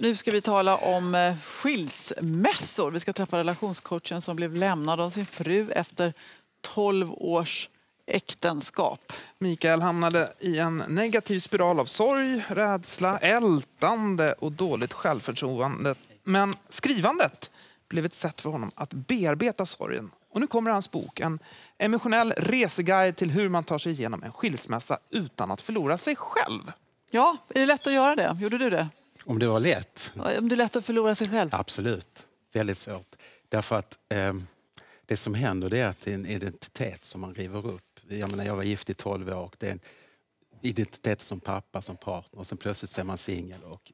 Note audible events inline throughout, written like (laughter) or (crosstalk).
Nu ska vi tala om eh, skilsmässor. Vi ska träffa relationscoachen som blev lämnad av sin fru efter 12 års äktenskap. Mikael hamnade i en negativ spiral av sorg, rädsla, ältande och dåligt självförtroende. Men skrivandet blev ett sätt för honom att bearbeta sorgen. Och nu kommer hans bok, en emotionell reseguide till hur man tar sig igenom en skilsmässa utan att förlora sig själv. Ja, är det lätt att göra det? Gjorde du det? Om det var lätt? Om det är lätt att förlora sig själv? Absolut, väldigt svårt. Därför att eh, det som händer det är att det är en identitet som man river upp. Jag menar, jag var gift i 12 år och det är en identitet som pappa, som partner och sen plötsligt så är man singel. Och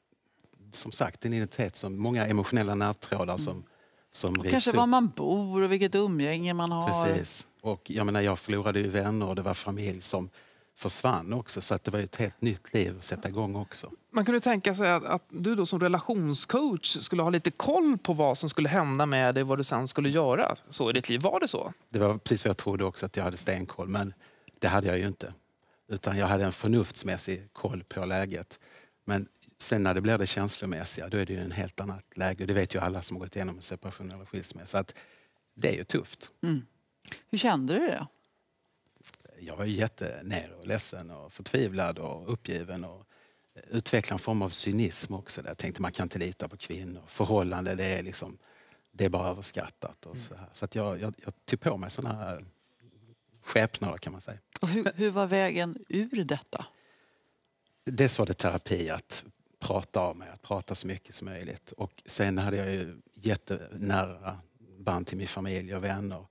som sagt, en identitet som många emotionella nervtrådar som, som och Kanske upp. var man bor och vilket umgänge man har. Precis. Och jag menar, jag förlorade ju vänner och det var familj som försvann också. Så att det var ett helt nytt liv att sätta igång också. Man kunde tänka sig att, att, du då som relationscoach skulle ha lite koll på vad som skulle hända med dig, vad du sen skulle göra så i ditt liv. Var det så? Det var precis vad jag trodde också, att jag hade stenkoll. Men det hade jag ju inte. Utan jag hade en förnuftsmässig koll på läget. Men sen när det blir det känslomässiga, då är det ju en helt annat läge. Det vet ju alla som har gått igenom en separation eller skilsmässa. Att det är ju tufft. Mm. Hur kände du det? jag var jättener och ledsen och förtvivlad och uppgiven. Och eh, utvecklade en form av cynism också. Där jag tänkte man kan inte lita på kvinnor. Förhållande det är liksom, det är bara överskattat. Och så här. så att jag, jag, jag tog på mig såna här skepnader kan man säga. Och hur, hur var vägen ur detta? Dels var det terapi, att prata av mig, att prata så mycket som möjligt. Och sen hade jag ju jättenära band till min familj och vänner.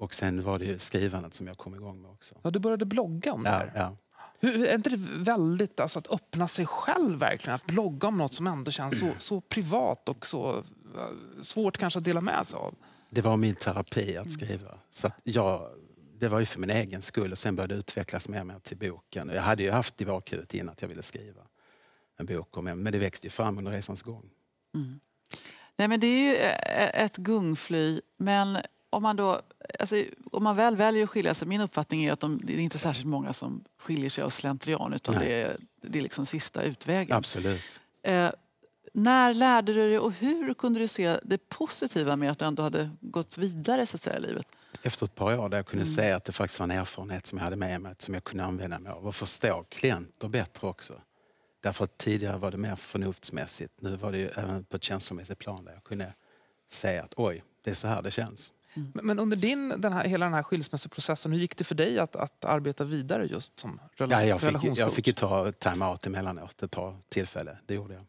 Och sen var det skrivandet som jag kom igång med också. Ja, du började blogga om det här? Ja, ja. Hur, är inte det väldigt, alltså att öppna sig själv verkligen? Att blogga om något som ändå känns så, så privat och så eh, svårt kanske att dela med sig av? Det var min terapi att mm. skriva. Så att jag, det var ju för min egen skull och sen började det utvecklas mer och mer till boken. Jag hade ju haft i bakhuvudet innan att jag ville skriva en bok om men det växte ju fram under resans gång. Mm. Nej, men det är ju eh, ett gungfly, men om man då, alltså, om man väl väljer att skilja sig, min uppfattning är att de, det är inte särskilt många som skiljer sig av slentrian utan Nej. det är, det är liksom sista utvägen. Absolut. Eh, när lärde du dig och hur kunde du se det positiva med att du ändå hade gått vidare så att säga, i livet? Efter ett par år där jag kunde mm. se att det faktiskt var en erfarenhet som jag hade med mig som jag kunde använda mig av och förstå klienter bättre också. Därför att tidigare var det mer förnuftsmässigt. Nu var det ju även på ett känslomässigt plan där jag kunde se att oj, det är så här det känns. Mm. Men, under din, den här, hela den här skilsmässoprocessen, hur gick det för dig att, att arbeta vidare just som relationscoach? Ja, jag, relationscoach? Fick, jag fick ju ta time-out emellanåt ett par tillfällen, det gjorde jag.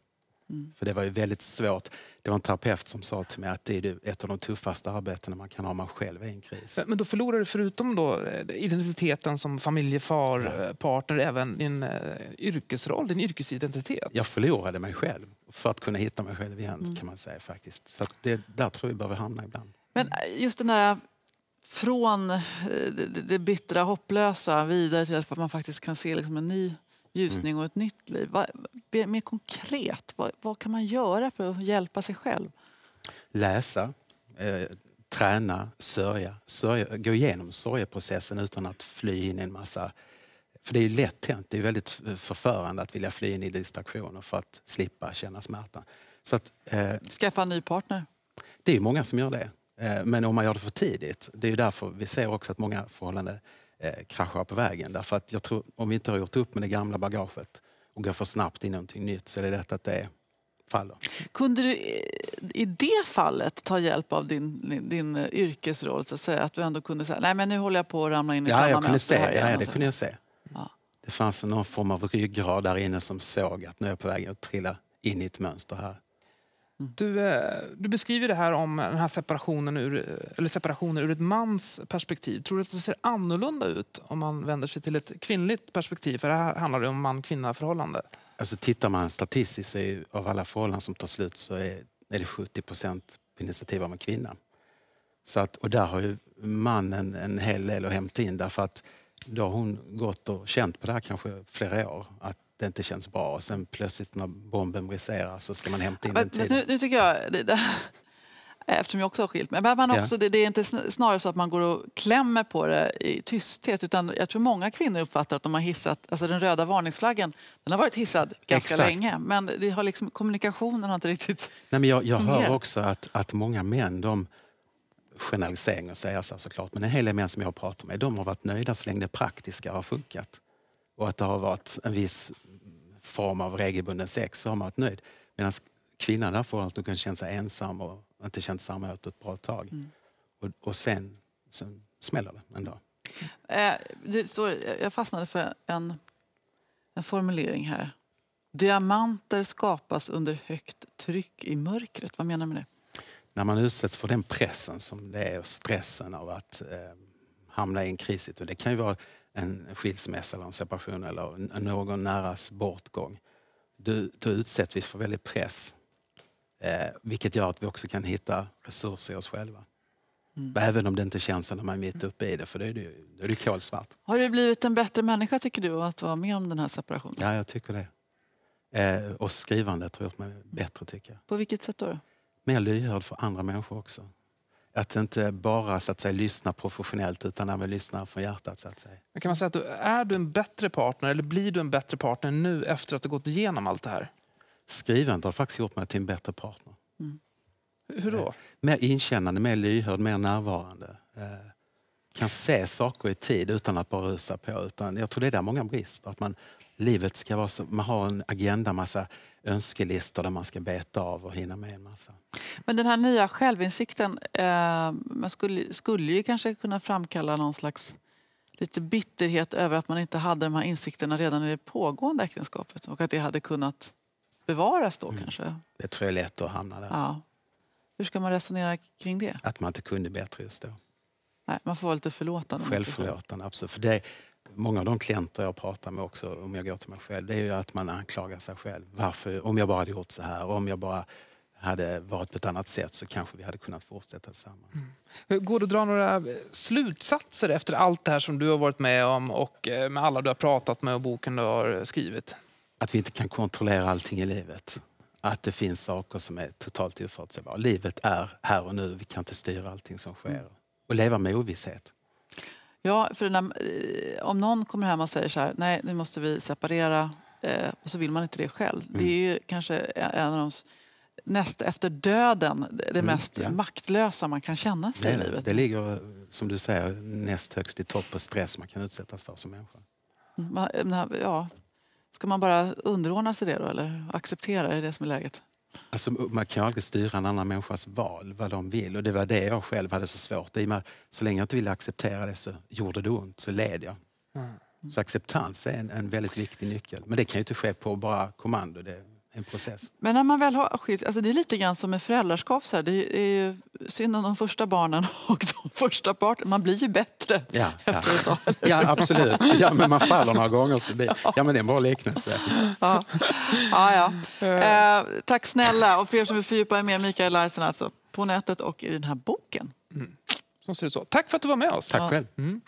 Mm. För det var ju väldigt svårt. Det var en terapeut som sa till mig att det är ett av de tuffaste arbetena man kan ha om man själv är i en kris. Men då förlorar du förutom då eh, identiteten som familjefar, ja. Eh, partner, även din eh, yrkesroll, din yrkesidentitet? Jag förlorade mig själv för att kunna hitta mig själv igen mm. kan man säga faktiskt. Så det, där tror jag vi behöver hamna ibland. Men eh, just den där från eh, det, det bittra, hopplösa vidare till att man faktiskt kan se liksom en ny ljusning och ett nytt liv. Vad, mer konkret, vad, vad, kan man göra för att hjälpa sig själv? Läsa, eh, träna, sörja, sörja, gå igenom sorgeprocessen utan att fly in i en massa... För det är ju lätt hänt, det är väldigt förförande att vilja fly in i distraktioner för att slippa känna smärtan. Så att, eh, Skaffa en ny partner? Det är många som gör det. Eh, men om man gör det för tidigt, det är därför vi ser också att många förhållanden eh, kraschar på vägen. Därför att jag tror, om vi inte har gjort upp med det gamla bagaget och går för snabbt in i någonting nytt så är det lätt att det faller. Kunde du eh, i det fallet ta hjälp av din, din yrkesroll så att säga? Att du ändå kunde säga, nej men nu håller jag på att ramla in i ja, samma jag kunde se, här Ja, det kunde jag se. Ja. Det fanns någon form av ryggrad där inne som såg att nu är jag på väg att trilla in i ett mönster här. Mm. Du, eh, du, beskriver det här om den här separationen ur, eller separationer ur ett mans perspektiv. Tror du att det ser annorlunda ut om man vänder sig till ett kvinnligt perspektiv? För här handlar det om man-kvinna-förhållande. Alltså tittar man statistiskt så är, av alla förhållanden som tar slut så är, är det 70 procent på initiativ av en kvinna. Så att, och där har ju mannen en hel del att hämta in därför att då har hon gått och känt på det här kanske flera år. Att det inte känns bra och sen plötsligt när bomben briserar så ska man hämta in men, den tiden. Nu, nu, tycker jag, det, det, (laughs) eftersom jag också har skilt mig, men man också, ja. det, det, är inte snarare så att man går och klämmer på det i tysthet utan jag tror många kvinnor uppfattar att de har hissat, alltså den röda varningsflaggen, den har varit hissad ganska Exakt. länge men det har liksom, kommunikationen har inte riktigt Nej, men Jag, jag hör också att, att många män, de, generalisering och säga så här, såklart, men en hel del män som jag har pratat med, de har varit nöjda så länge det praktiska har funkat. Och att det har varit en viss form av regelbunden sex så har man varit nöjd. Medan kvinnan har fått att kan känna sig ensam och inte känt samhörighet ett bra tag. Mm. Och, och, sen, sen smäller det en dag. Eh, du, så, jag fastnade för en, en formulering här. Diamanter skapas under högt tryck i mörkret. Vad menar du med det? När man utsätts för den pressen som det är och stressen av att eh, hamna i en kris Det kan ju vara en skilsmässa eller en separation eller någon näras bortgång, då, då utsätts vi för väldig press. Eh, vilket gör att vi också kan hitta resurser i oss själva. Mm. Även om det inte känns så när man är mitt uppe i det, för då är det, då är det kolsvart. Har du blivit en bättre människa tycker du att vara med om den här separationen? Ja, jag tycker det. Eh, och skrivandet har gjort mig bättre tycker jag. På vilket sätt då? Mer lyhörd för andra människor också att inte bara så att säga, lyssna professionellt utan även lyssna från hjärtat. Så att säga. kan man säga att du, är du en bättre partner eller blir du en bättre partner nu efter att du gått igenom allt det här? Skrivandet har faktiskt gjort mig till en bättre partner. Mm. Hur då? Eh, mer inkännande, mer lyhörd, mer närvarande. Eh, kan se saker i tid utan att bara rusa på. Utan jag tror det är där många brister. Att man livet ska vara så, man har en agenda, massa önskelistor där man ska beta av och hinna med en massa. Men den här nya självinsikten, eh, man skulle, skulle ju kanske kunna framkalla någon slags lite bitterhet över att man inte hade de här insikterna redan i det pågående äktenskapet och att det hade kunnat bevaras då mm. kanske? Det tror jag är lätt att hamna där. Ja. Hur ska man resonera kring det? Att man inte kunde bättre just då. Nej, man får vara lite förlåtande. Självförlåtande, absolut. För det, många av de klienter jag pratar med också, om jag går till mig själv, det är ju att man anklagar sig själv. Varför, om jag bara hade gjort så här, om jag bara hade varit på ett annat sätt så kanske vi hade kunnat fortsätta tillsammans. Mm. Går det att dra några eh, slutsatser efter allt det här som du har varit med om och eh, med alla du har pratat med och boken du har eh, skrivit? Att vi inte kan kontrollera allting i livet. Att det finns saker som är totalt oförutsägbara. Livet är här och nu, vi kan inte styra allting som sker. Mm. Och leva med ovisshet. Ja, för när, eh, om någon kommer hem och säger så här, nej nu måste vi separera eh, och så vill man inte det själv. Mm. Det är mm. kanske en av de näst efter döden det mm, mest ja. maktlösa man kan känna sig nej, i livet. Det ligger, som du säger, näst högst i topp på stress man kan utsättas för som människa. Man, mm, eh, ja. Ska man bara underordna sig det då eller acceptera det, det som är läget? Alltså, man kan aldrig styra en annan människas val, vad de vill. Och det var det jag själv hade så svårt i. Men så länge jag inte ville acceptera det så gjorde det ont, så led jag. Mm. Så acceptans är en, en, väldigt viktig nyckel. Men det kan ju inte ske på bara kommando. Det, en process. Men när man väl har skilt, alltså det är lite grann som med föräldraskap. Så här. Det är synd om de första barnen (laughs) och de första parten. Man blir ju bättre ja, (laughs) efter ett tag. Ja, absolut. Ja, men man faller några gånger. Så det, ja, men det är en bra liknelse. Ja. Ja, ja. Eh, tack snälla. Och för er som vill fördjupa er mer, Mikael Larsen alltså, på nätet och i den här boken. Mm. Så ser det så. Tack för att du var med oss. Tack själv. Mm.